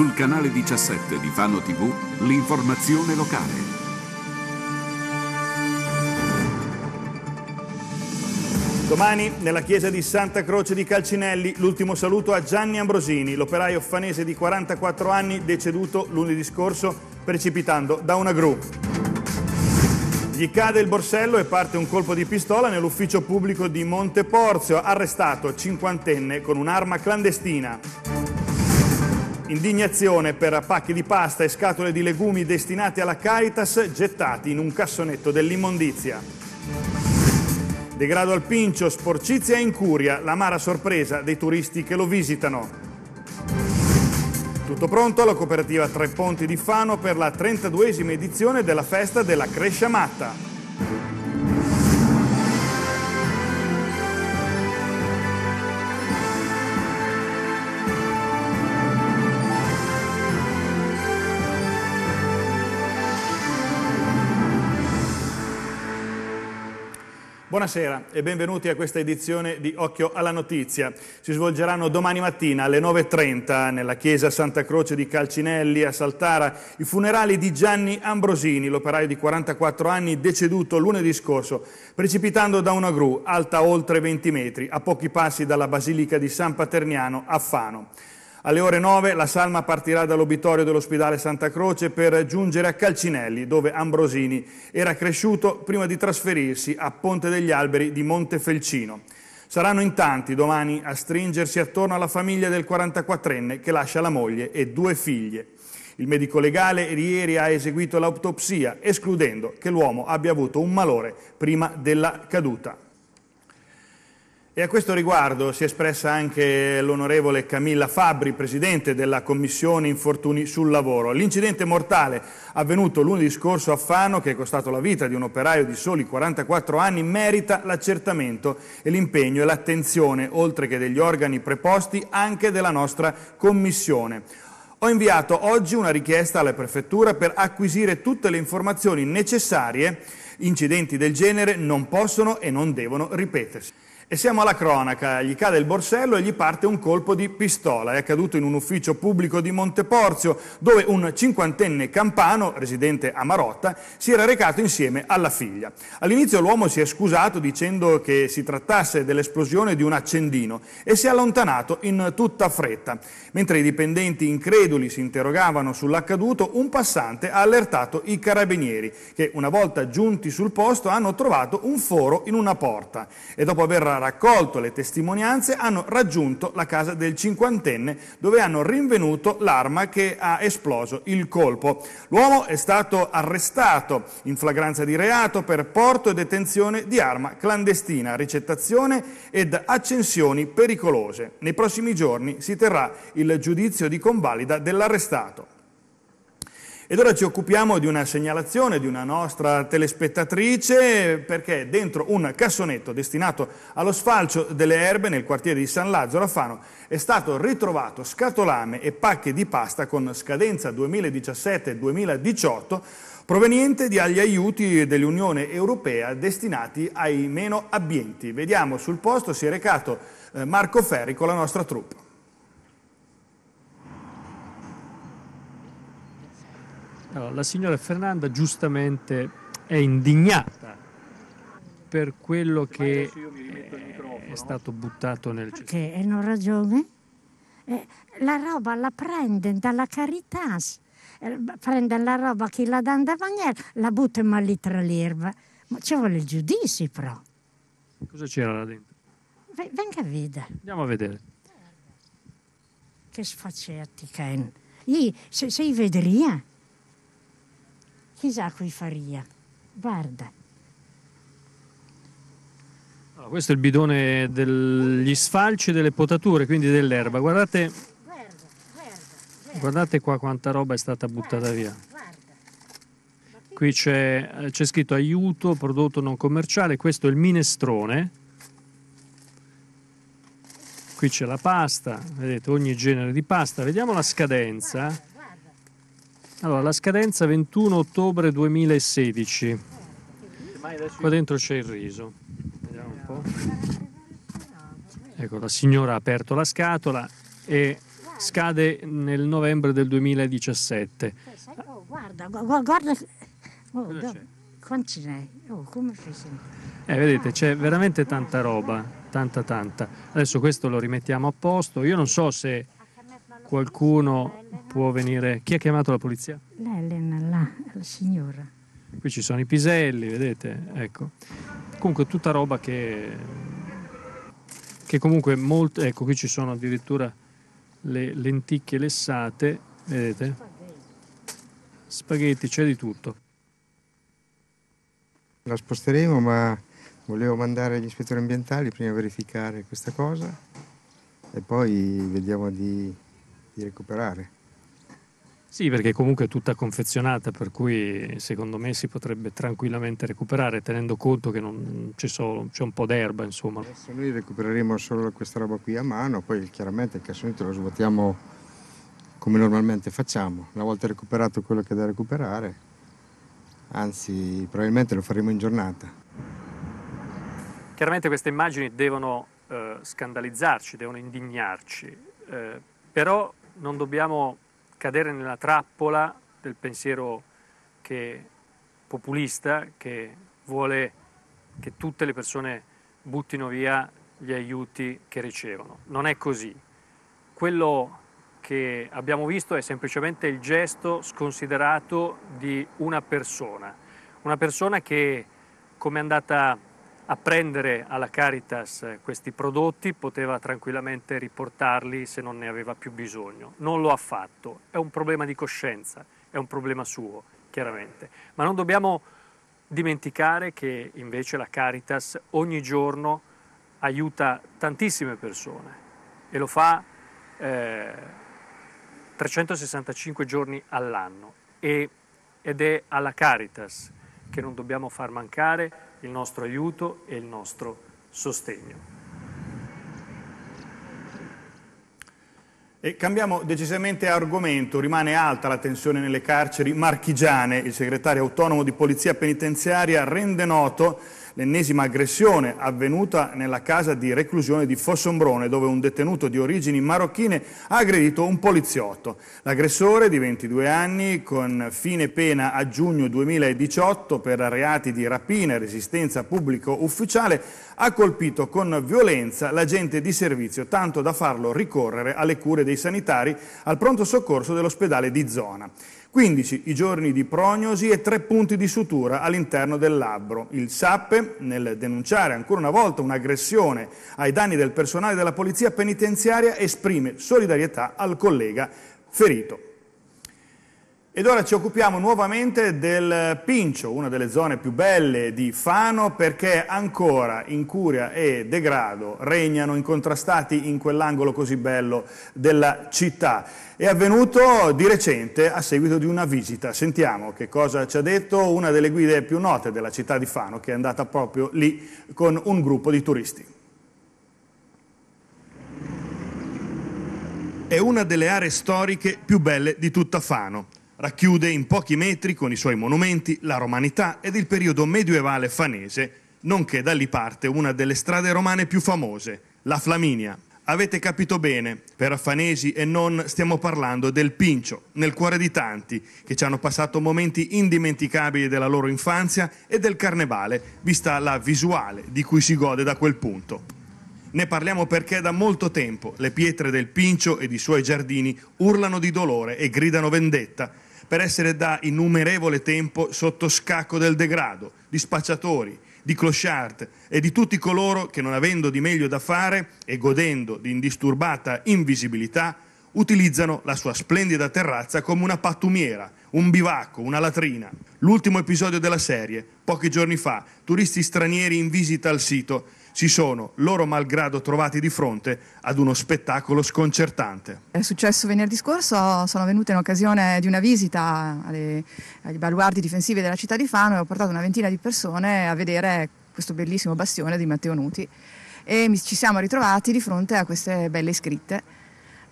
sul canale 17 di Fano TV l'informazione locale. Domani nella chiesa di Santa Croce di Calcinelli l'ultimo saluto a Gianni Ambrosini, l'operaio fanese di 44 anni deceduto lunedì scorso precipitando da una gru. Gli cade il borsello e parte un colpo di pistola nell'ufficio pubblico di Monteporzio, arrestato cinquantenne con un'arma clandestina. Indignazione per pacchi di pasta e scatole di legumi destinati alla Caritas gettati in un cassonetto dell'immondizia. Degrado al pincio, sporcizia e incuria, la l'amara sorpresa dei turisti che lo visitano. Tutto pronto alla cooperativa Tre Ponti di Fano per la 32esima edizione della festa della Crescia Matta. Buonasera e benvenuti a questa edizione di Occhio alla Notizia. Si svolgeranno domani mattina alle 9.30 nella chiesa Santa Croce di Calcinelli a Saltara i funerali di Gianni Ambrosini, l'operaio di 44 anni deceduto lunedì scorso precipitando da una gru alta oltre 20 metri a pochi passi dalla Basilica di San Paterniano a Fano. Alle ore 9 la salma partirà dall'obitorio dell'ospedale Santa Croce per giungere a Calcinelli, dove Ambrosini era cresciuto prima di trasferirsi a Ponte degli Alberi di Montefelcino. Saranno in tanti domani a stringersi attorno alla famiglia del 44enne che lascia la moglie e due figlie. Il medico legale ieri ha eseguito l'autopsia, escludendo che l'uomo abbia avuto un malore prima della caduta. E a questo riguardo si è espressa anche l'onorevole Camilla Fabri, presidente della Commissione Infortuni sul Lavoro. L'incidente mortale avvenuto lunedì scorso a Fano, che è costato la vita di un operaio di soli 44 anni, merita l'accertamento e l'impegno e l'attenzione, oltre che degli organi preposti, anche della nostra Commissione. Ho inviato oggi una richiesta alla Prefettura per acquisire tutte le informazioni necessarie. Incidenti del genere non possono e non devono ripetersi. E siamo alla cronaca, gli cade il borsello e gli parte un colpo di pistola. È accaduto in un ufficio pubblico di Monteporzio, dove un cinquantenne campano, residente a Marotta, si era recato insieme alla figlia. All'inizio l'uomo si è scusato dicendo che si trattasse dell'esplosione di un accendino e si è allontanato in tutta fretta. Mentre i dipendenti increduli si interrogavano sull'accaduto, un passante ha allertato i carabinieri, che una volta giunti sul posto hanno trovato un foro in una porta e dopo aver raccolto le testimonianze, hanno raggiunto la casa del cinquantenne dove hanno rinvenuto l'arma che ha esploso il colpo. L'uomo è stato arrestato in flagranza di reato per porto e detenzione di arma clandestina, ricettazione ed accensioni pericolose. Nei prossimi giorni si terrà il giudizio di convalida dell'arrestato. Ed ora ci occupiamo di una segnalazione di una nostra telespettatrice perché dentro un cassonetto destinato allo sfalcio delle erbe nel quartiere di San Lazzaro a Fano è stato ritrovato scatolame e pacche di pasta con scadenza 2017-2018 proveniente dagli aiuti dell'Unione Europea destinati ai meno abbienti. Vediamo sul posto si è recato eh, Marco Ferri con la nostra truppa. Allora, la signora Fernanda giustamente è indignata per quello che è stato buttato nel cestino. Perché non ragione? Eh, la roba la prende dalla carità. Eh, prende la roba che la dà da mangiare, la buttano lì tra l'erba. Ma ci vuole il giudizio però. Cosa c'era là dentro? V- venga a vedere. Andiamo a vedere. Che sfacciati, Ken. Sei se, se vedria. Chissà qui faria. Guarda. Allora, questo è il bidone degli sfalci e delle potature, quindi dell'erba. Guardate, guardate qua quanta roba è stata buttata via. Qui c'è, c'è scritto aiuto, prodotto non commerciale, questo è il minestrone, qui c'è la pasta, vedete ogni genere di pasta, vediamo la scadenza, allora, la scadenza 21 ottobre 2016. Qua dentro c'è il riso. Vediamo un po'. Ecco, la signora ha aperto la scatola e scade nel novembre del 2017. Oh, guarda, guarda. Oh, quanti ne Oh, come fai Eh, vedete, c'è veramente tanta roba, tanta tanta. Adesso questo lo rimettiamo a posto. Io non so se qualcuno può venire. Chi ha chiamato la polizia? L'Elena, là, la signora. Qui ci sono i piselli, vedete? Ecco. Comunque tutta roba che, che comunque molte. Ecco, qui ci sono addirittura le lenticchie lessate, vedete? Spaghetti, c'è di tutto. La sposteremo, ma volevo mandare gli ispettori ambientali prima a verificare questa cosa e poi vediamo di di recuperare. Sì, perché comunque è tutta confezionata, per cui secondo me si potrebbe tranquillamente recuperare, tenendo conto che non c'è, solo, c'è un po' d'erba, insomma. Adesso noi recupereremo solo questa roba qui a mano, poi chiaramente il cassonetto lo svuotiamo come normalmente facciamo. Una volta recuperato quello che è da recuperare, anzi probabilmente lo faremo in giornata. Chiaramente queste immagini devono eh, scandalizzarci, devono indignarci, eh, però non dobbiamo cadere nella trappola del pensiero che, populista che vuole che tutte le persone buttino via gli aiuti che ricevono. Non è così. Quello che abbiamo visto è semplicemente il gesto sconsiderato di una persona, una persona che, come è andata a prendere alla Caritas eh, questi prodotti, poteva tranquillamente riportarli se non ne aveva più bisogno. Non lo ha fatto, è un problema di coscienza, è un problema suo, chiaramente. Ma non dobbiamo dimenticare che invece la Caritas ogni giorno aiuta tantissime persone e lo fa eh, 365 giorni all'anno e, ed è alla Caritas che non dobbiamo far mancare il nostro aiuto e il nostro sostegno. E cambiamo decisamente argomento, rimane alta la tensione nelle carceri marchigiane. Il segretario autonomo di Polizia Penitenziaria rende noto l'ennesima aggressione avvenuta nella casa di reclusione di Fossombrone, dove un detenuto di origini marocchine ha aggredito un poliziotto. L'aggressore, di 22 anni, con fine pena a giugno 2018 per reati di rapina e resistenza pubblico ufficiale, ha colpito con violenza l'agente di servizio, tanto da farlo ricorrere alle cure dei sanitari al pronto soccorso dell'ospedale di zona. 15 i giorni di prognosi e 3 punti di sutura all'interno del labbro. Il SAP, nel denunciare ancora una volta un'aggressione ai danni del personale della Polizia Penitenziaria, esprime solidarietà al collega ferito. Ed ora ci occupiamo nuovamente del Pincio, una delle zone più belle di Fano, perché ancora incuria e degrado regnano incontrastati in quell'angolo così bello della città. È avvenuto di recente a seguito di una visita. Sentiamo che cosa ci ha detto una delle guide più note della città di Fano, che è andata proprio lì con un gruppo di turisti. è una delle aree storiche più belle di tutta Fano. Racchiude in pochi metri con i suoi monumenti la romanità ed il periodo medioevale fanese, nonché da lì parte una delle strade romane più famose, la Flaminia. Avete capito bene, per affanesi e non stiamo parlando del Pincio, nel cuore di tanti, che ci hanno passato momenti indimenticabili della loro infanzia e del carnevale, vista la visuale di cui si gode da quel punto. Ne parliamo perché da molto tempo le pietre del Pincio e di suoi giardini urlano di dolore e gridano vendetta, per essere da innumerevole tempo sotto scacco del degrado, di spacciatori, di clochard e di tutti coloro che non avendo di meglio da fare e godendo di indisturbata invisibilità utilizzano la sua splendida terrazza come una pattumiera, un bivacco, una latrina. L'ultimo episodio della serie, pochi giorni fa, turisti stranieri in visita al sito si sono, loro malgrado, trovati di fronte ad uno spettacolo sconcertante. È successo venerdì scorso, sono venuta in occasione di una visita alle, ai baluardi difensivi della città di Fano e ho portato una ventina di persone a vedere questo bellissimo bastione di Matteo Nuti e ci siamo ritrovati di fronte a queste belle scritte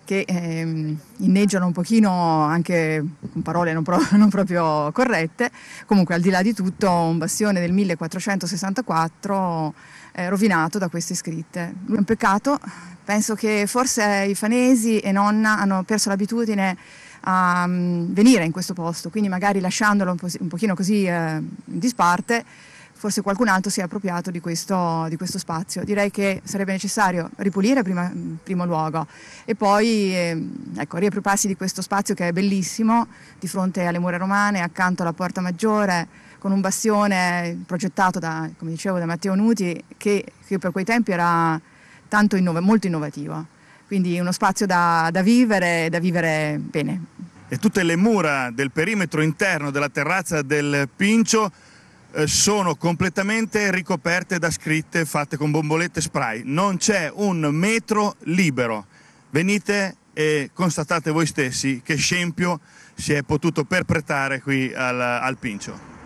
che ehm, inneggiano un pochino anche con parole non, pro- non, proprio corrette, comunque al di là di tutto un bastione del 1464 eh, rovinato da queste scritte. È un peccato, penso che forse i fanesi e nonna hanno perso l'abitudine a um, venire in questo posto, quindi magari lasciandolo un, po- un pochino così eh, in disparte forse qualcun altro si è appropriato di questo, di questo spazio. Direi che sarebbe necessario ripulire prima, in primo luogo e poi eh, ecco, riappropriarsi di questo spazio che è bellissimo, di fronte alle mura romane, accanto alla Porta Maggiore, con un bastione progettato da, come dicevo, da Matteo Nuti, che, che per quei tempi era innova, molto innovativo. Quindi uno spazio da, da vivere, da vivere bene. E tutte le mura del perimetro interno della terrazza del Pincio eh, sono completamente ricoperte da scritte fatte con bombolette spray. Non c'è un metro libero. Venite e constatate voi stessi che scempio si è potuto perpetrare qui al, al Pincio.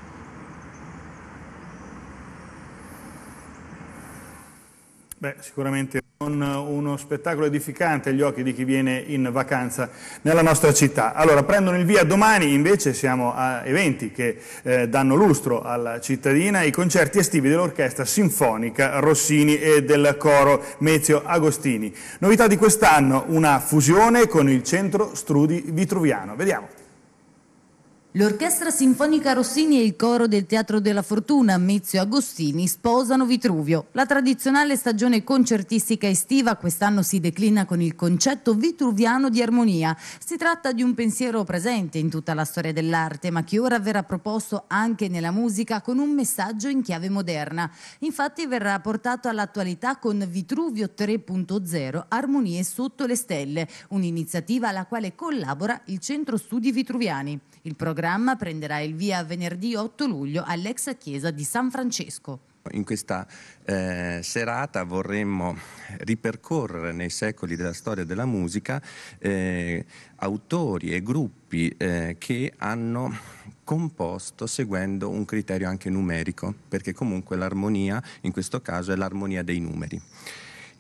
Beh, sicuramente un, uno spettacolo edificante agli occhi di chi viene in vacanza nella nostra città. Allora, prendono il via domani, invece siamo a eventi che eh, danno lustro alla cittadina, i concerti estivi dell'Orchestra Sinfonica Rossini e del coro Mezio Agostini. Novità di quest'anno, una fusione con il Centro Strudi Vitruviano. Vediamo. L'Orchestra Sinfonica Rossini e il coro del Teatro della Fortuna Mezio Agostini sposano Vitruvio. La tradizionale stagione concertistica estiva quest'anno si declina con il concetto vitruviano di armonia. Si tratta di un pensiero presente in tutta la storia dell'arte, ma che ora verrà proposto anche nella musica con un messaggio in chiave moderna. Infatti verrà portato all'attualità con Vitruvio 3.0 Armonie sotto le stelle, un'iniziativa alla quale collabora il Centro Studi Vitruviani. Il programma programma prenderà il via venerdì 8 luglio all'ex chiesa di San Francesco. In questa eh, serata vorremmo ripercorrere nei secoli della storia della musica eh, autori e gruppi eh, che hanno composto seguendo un criterio anche numerico, perché comunque l'armonia in questo caso è l'armonia dei numeri.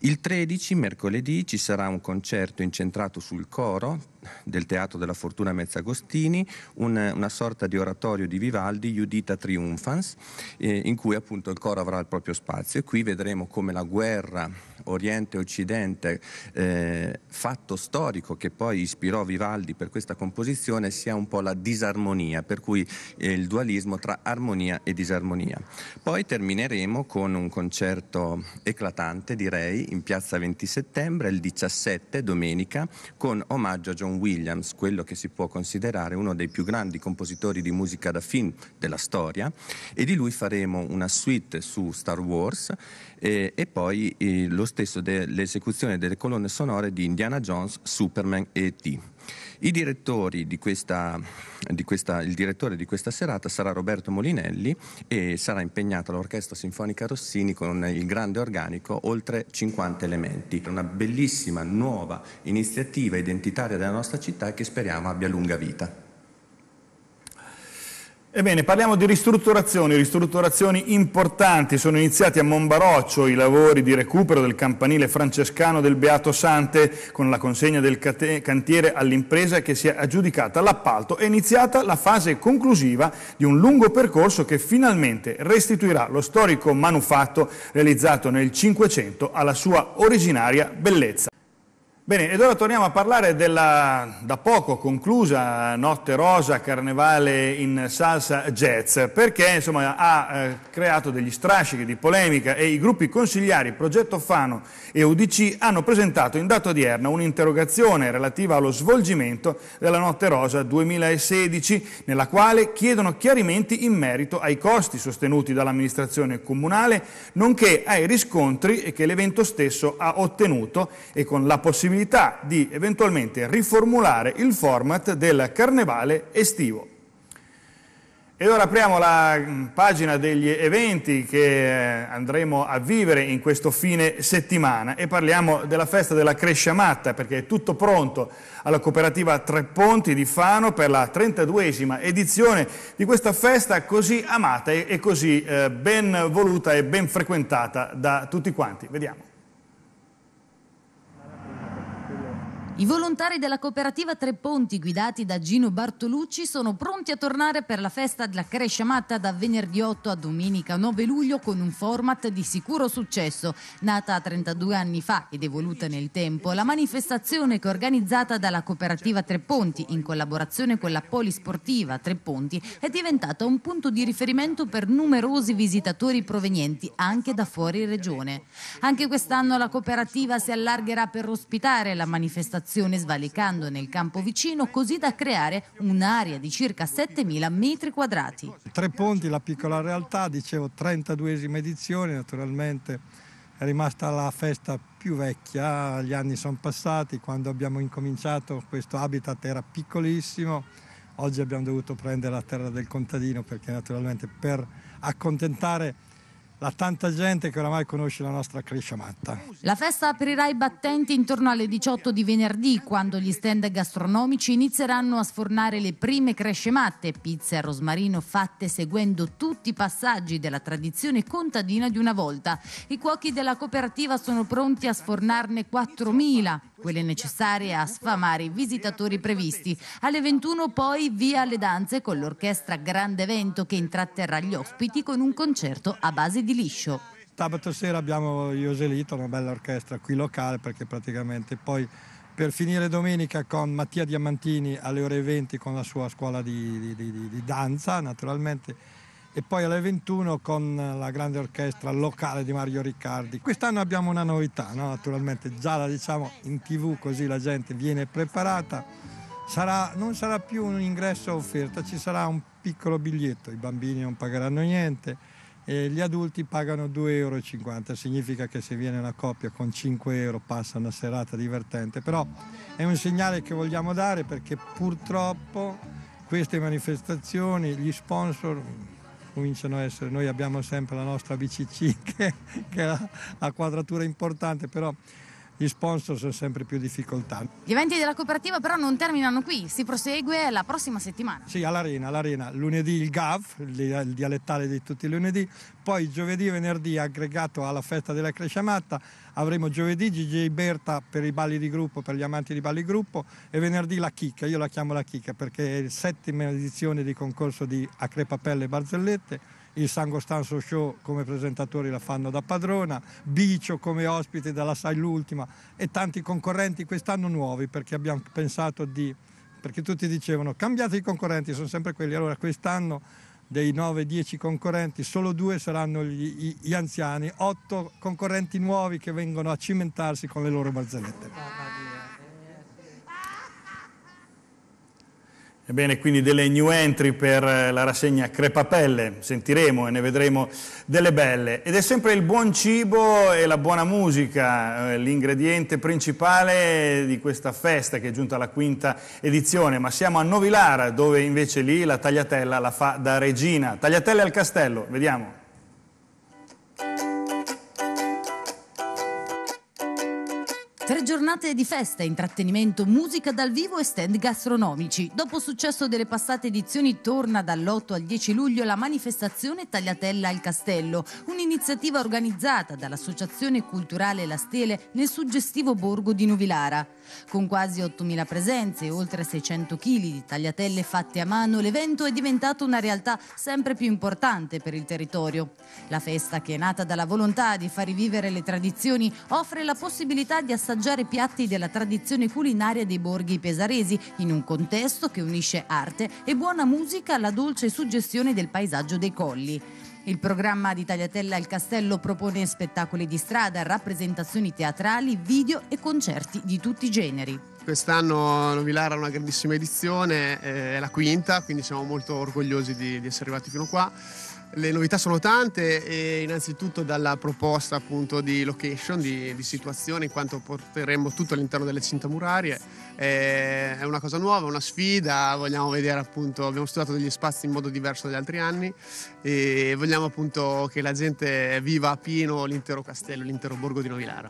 Il 13, mercoledì, ci sarà un concerto incentrato sul coro del Teatro della Fortuna Mezzagostini, un, una sorta di oratorio di Vivaldi, Judita Triumphans, eh, in cui appunto il coro avrà il proprio spazio e qui vedremo come la guerra Oriente-Occidente, eh, fatto storico che poi ispirò Vivaldi per questa composizione, sia un po' la disarmonia, per cui eh, il dualismo tra armonia e disarmonia. Poi termineremo con un concerto eclatante, direi, in Piazza 20 Settembre, il 17, domenica, con omaggio a John John Williams, quello che si può considerare uno dei più grandi compositori di musica da film della storia, e di lui faremo una suite su Star Wars e, e poi eh, lo stesso dell'esecuzione delle colonne sonore di Indiana Jones, Superman e T. Di questa, di questa, il direttore di questa serata sarà Roberto Molinelli e sarà impegnata l'Orchestra Sinfonica Rossini con il grande organico oltre 50 elementi. Una bellissima nuova iniziativa identitaria della nostra città che speriamo abbia lunga vita. Ebbene, parliamo di ristrutturazioni, ristrutturazioni importanti. Sono iniziati a Monbaroccio i lavori di recupero del campanile francescano del Beato Sante con la consegna del cantiere all'impresa che si è aggiudicata l'appalto. È iniziata la fase conclusiva di un lungo percorso che finalmente restituirà lo storico manufatto realizzato nel Cinquecento alla sua originaria bellezza. Bene, ed ora torniamo a parlare della da poco conclusa Notte Rosa Carnevale in salsa jazz, perché insomma, ha eh, creato degli strascichi di polemica e i gruppi consigliari Progetto Fano e UDC hanno presentato in data odierna un'interrogazione relativa allo svolgimento della Notte Rosa 2016, nella quale chiedono chiarimenti in merito ai costi sostenuti dall'amministrazione comunale, nonché ai riscontri che l'evento stesso ha ottenuto e con la possibilità possibilità di eventualmente riformulare il format del carnevale estivo. E ora apriamo la mm, pagina degli eventi che eh, andremo a vivere in questo fine settimana e parliamo della festa della Crescia Matta perché è tutto pronto alla cooperativa Tre Ponti di Fano per la 32esima edizione di questa festa così amata e così eh, ben voluta e ben frequentata da tutti quanti. Vediamo. I volontari della cooperativa Tre Ponti, guidati da Gino Bartolucci, sono pronti a tornare per la festa della Crescia Matta da venerdì 8 a domenica 9 luglio con un format di sicuro successo. Nata 32 anni fa ed evoluta nel tempo, la manifestazione che è organizzata dalla cooperativa Tre Ponti in collaborazione con la polisportiva Tre Ponti è diventata un punto di riferimento per numerosi visitatori provenienti anche da fuori regione. Anche quest'anno la cooperativa si allargherà per ospitare la manifestazione stazione svalicando nel campo vicino così da creare un'area di circa 7.000 metri quadrati. Tre Ponti, la piccola realtà, dicevo 32esima edizione, naturalmente è rimasta la festa più vecchia, gli anni sono passati, quando abbiamo incominciato questo habitat era piccolissimo, oggi abbiamo dovuto prendere la terra del contadino perché naturalmente per accontentare da tanta gente che oramai conosce la nostra Crescia Matta. La festa aprirà i battenti intorno alle 18 di venerdì, quando gli stand gastronomici inizieranno a sfornare le prime cresce matte, pizze a rosmarino fatte seguendo tutti i passaggi della tradizione contadina di una volta. I cuochi della cooperativa sono pronti a sfornarne 4.000, quelle necessarie a sfamare i visitatori previsti. Alle 21 poi via alle danze con l'orchestra Grande Vento che intratterrà gli ospiti con un concerto a base di di liscio. Sabato sera abbiamo Ioselito, una bella orchestra qui locale perché praticamente poi per finire domenica con Mattia Diamantini alle ore 20 con la sua scuola di, di, di, di danza naturalmente e poi alle 21 con la grande orchestra locale di Mario Riccardi. Quest'anno abbiamo una novità, no? naturalmente già la diciamo in tv così la gente viene preparata, sarà, non sarà più un ingresso offerta, ci sarà un piccolo biglietto, i bambini non pagheranno niente e gli adulti pagano 2,50 euro, significa che se viene una coppia con 5 euro passa una serata divertente, però è un segnale che vogliamo dare perché purtroppo queste manifestazioni, gli sponsor cominciano a essere, noi abbiamo sempre la nostra BCC che, che la, ha quadratura importante, però gli sponsor sono sempre più difficoltà. Gli eventi della cooperativa però non terminano qui, si prosegue la prossima settimana. Sì, all'Arena, all'Arena. lunedì il GAV, il dialettale di tutti i lunedì, poi giovedì e venerdì aggregato alla festa della Cresciamatta avremo giovedì GJ Berta per i balli di gruppo, per gli amanti di balli di gruppo e venerdì la chicca, io la chiamo la chicca perché è la settima edizione di concorso di Acrepapelle e Barzellette il San Costanzo Show come presentatori la fanno da padrona, Bicio come ospite dalla Sai l'ultima e tanti concorrenti quest'anno nuovi perché abbiamo pensato di, perché tutti dicevano cambiate i concorrenti, sono sempre quelli, allora quest'anno dei 9-10 concorrenti, solo due saranno gli, gli, anziani, otto concorrenti nuovi che vengono a cimentarsi con le loro barzellette. Ah, Ebbene, quindi delle new entry per eh, la rassegna Crepapelle, sentiremo e ne vedremo delle belle. Ed è sempre il buon cibo e la buona musica eh, l'ingrediente principale di questa festa che è giunta alla quinta edizione, ma siamo a Novilara dove invece lì la tagliatella la fa da regina. Tagliatelle al castello, vediamo. Giornate di festa, intrattenimento, musica dal vivo e stand gastronomici. Dopo il successo delle passate edizioni torna dall'8 al 10 luglio la manifestazione Tagliatella al Castello, un'iniziativa organizzata dall'Associazione Culturale La Stele nel suggestivo borgo di Nuvilara. Con quasi 8.000 presenze e oltre 600 kg di tagliatelle fatte a mano, l'evento è diventato una realtà sempre più importante per il territorio. La festa, che è nata dalla volontà di far rivivere le tradizioni, offre la possibilità di assaggiare piatti della tradizione culinaria dei borghi pesaresi in un contesto che unisce arte e buona musica alla dolce suggestione del paesaggio dei colli. Il programma di Tagliatella al Castello propone spettacoli di strada, rappresentazioni teatrali, video e concerti di tutti i generi. Quest'anno Novilara ha una grandissima edizione, eh, è la quinta, quindi siamo molto orgogliosi di, di essere arrivati fino a qua le novità sono tante, e innanzitutto dalla proposta appunto di location, di, di situazione, in quanto porteremo tutto all'interno delle cinta murarie. Eh, è una cosa nuova, una sfida, vogliamo vedere appunto, abbiamo studiato degli spazi in modo diverso dagli altri anni e vogliamo appunto che la gente viva a pieno l'intero castello, l'intero borgo di Novilara.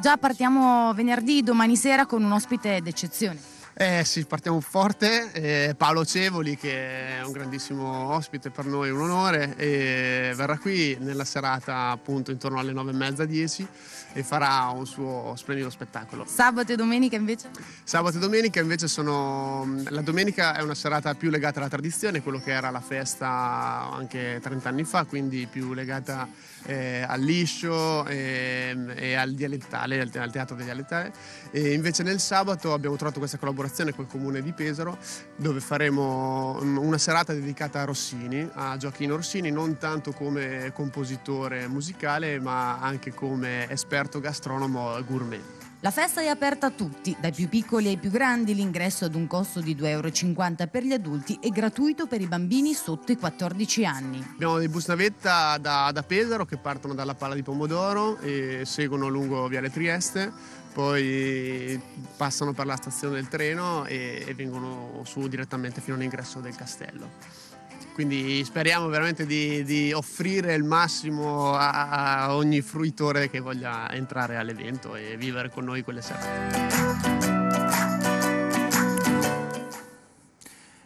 Già partiamo venerdì, domani sera, con un ospite d'eccezione. Eh sì, partiamo forte. Eh, Paolo Cevoli, che è un grandissimo ospite per noi, un onore, e verrà qui nella serata appunto intorno alle 9.30-10 e farà un suo splendido spettacolo. Sabato e domenica invece? Sabato e domenica invece sono... La domenica è una serata più legata alla tradizione, quello che era la festa anche 30 anni fa, quindi più legata eh, al liscio e, ehm, e al dialettale, al, al, teatro dialettale. E invece nel sabato abbiamo trovato questa collaborazione col comune di Pesaro dove faremo mm, una serata dedicata a Rossini, a Gioacchino Rossini, non tanto come compositore musicale ma anche come esperto gastronomo gourmet. La festa è aperta a tutti, dai più piccoli ai più grandi, l'ingresso ad un costo di 2,50 euro per gli adulti è gratuito per i bambini sotto i 14 anni. Abbiamo dei bus navetta da, da Pesaro che partono dalla Palla di Pomodoro e seguono lungo Viale Trieste, poi passano per la stazione del treno e, e vengono su direttamente fino all'ingresso del castello. Quindi speriamo veramente di, di offrire il massimo a, a ogni fruitore che voglia entrare all'evento e vivere con noi quelle serate.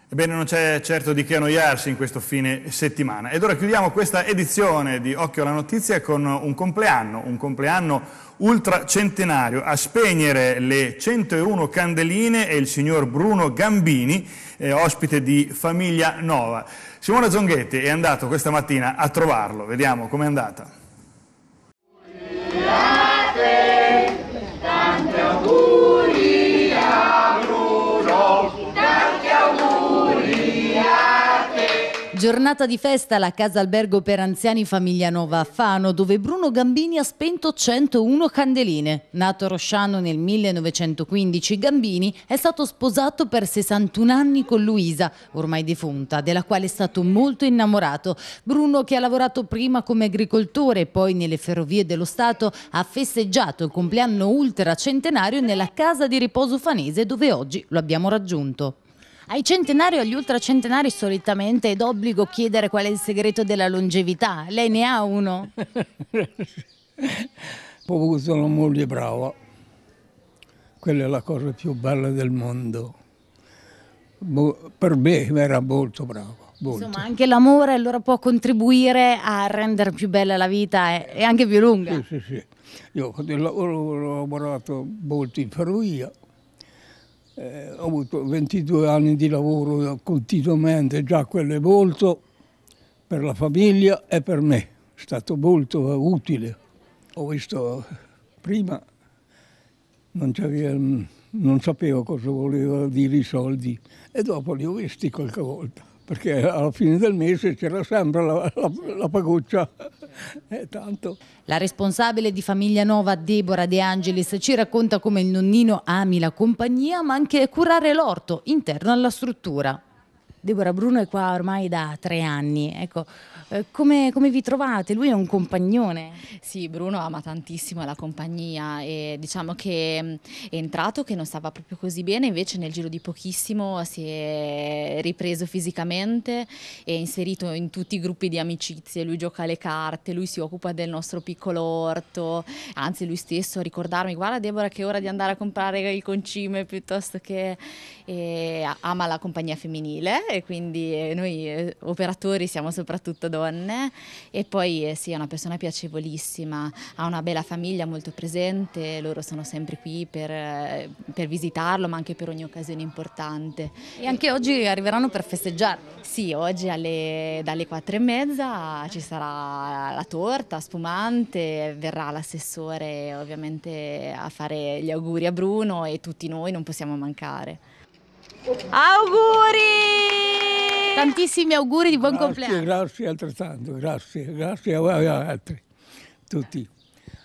Ebbene, non c'è certo di che annoiarsi in questo fine settimana. Ed ora chiudiamo questa edizione di Occhio alla Notizia con un compleanno, un compleanno ultracentenario. A spegnere le 101 candeline è il signor Bruno Gambini, eh, ospite di Famiglia Nova. Simona Zonghetti è andato questa mattina a trovarlo, vediamo com'è andata. Giornata di festa alla Casa Albergo per Anziani Famiglia Nova a Fano, dove Bruno Gambini ha spento 101 candeline. Nato a Rosciano nel 1915, Gambini è stato sposato per 61 anni con Luisa, ormai defunta, della quale è stato molto innamorato. Bruno, che ha lavorato prima come agricoltore e poi nelle ferrovie dello Stato, ha festeggiato il compleanno ultracentenario nella Casa di Riposo Fanese, dove oggi lo abbiamo raggiunto. Ai centenari o agli ultracentenari solitamente è d'obbligo chiedere qual è il segreto della longevità. Lei ne ha uno? Proprio che sono moglie brava. Quella è la cosa più bella del mondo. Per me era molto brava. Molto. Insomma, anche l'amore allora può contribuire a rendere più bella la vita e anche più lunga. Sì, sì, sì. Io ho lavorato molto in ferrovia eh, ho avuto 22 anni di lavoro continuamente, già quello è molto per la famiglia e per me, è stato molto utile. Ho visto prima, non, non sapevo cosa voleva dire i soldi e dopo li ho visti qualche volta perché alla fine del mese c'era sempre la, la, la paguccia. Eh, la responsabile di Famiglia Nova, Deborah De Angelis, ci racconta come il nonnino ami la compagnia, ma anche curare l'orto interno alla struttura. Deborah Bruno è qua ormai da tre anni, ecco, eh, come, come, vi trovate? Lui è un compagnone. Sì, Bruno ama tantissimo la compagnia e diciamo che mm, è entrato che non stava proprio così bene, invece nel giro di pochissimo si è ripreso fisicamente, è inserito in tutti i gruppi di amicizie, lui gioca le carte, lui si occupa del nostro piccolo orto, anzi lui stesso a ricordarmi, guarda Deborah che è ora di andare a comprare il concime piuttosto che eh, ama la compagnia femminile e quindi eh, noi eh, operatori siamo soprattutto donne e poi eh, sì, è una persona piacevolissima, ha una bella famiglia molto presente, loro sono sempre qui per, per visitarlo ma anche per ogni occasione importante. E anche oggi arriveranno per festeggiare? Sì, oggi alle, dalle quattro e mezza ci sarà la torta spumante, verrà l'assessore ovviamente a fare gli auguri a Bruno e tutti noi non possiamo mancare. Auguri! Tantissimi auguri di buon grazie, compleanno. Grazie altrettanto, grazie, grazie a voi altri, tutti.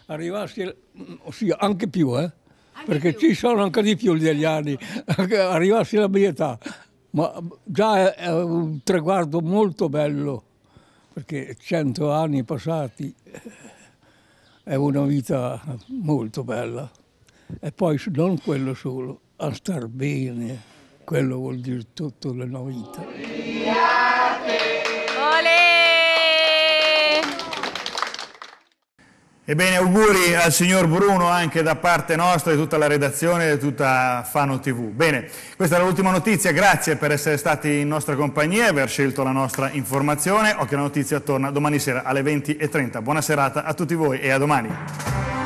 Arrivassi, mm, sì, anche più, eh? Anche perché più. ci sono anche di più degli anni, arrivassi alla mia età, ma già è, un traguardo molto bello, perché cento anni passati è una vita molto bella. E poi non quello solo, a star bene quello vuol dire tutto la novità. Ebbene, auguri al signor Bruno anche da parte nostra, e tutta la redazione e tutta Fano TV. Bene, questa era l'ultima notizia, grazie per essere stati in nostra compagnia e aver scelto la nostra informazione. Occhio alla notizia torna domani sera alle 20.30. Buona serata a tutti voi e a domani.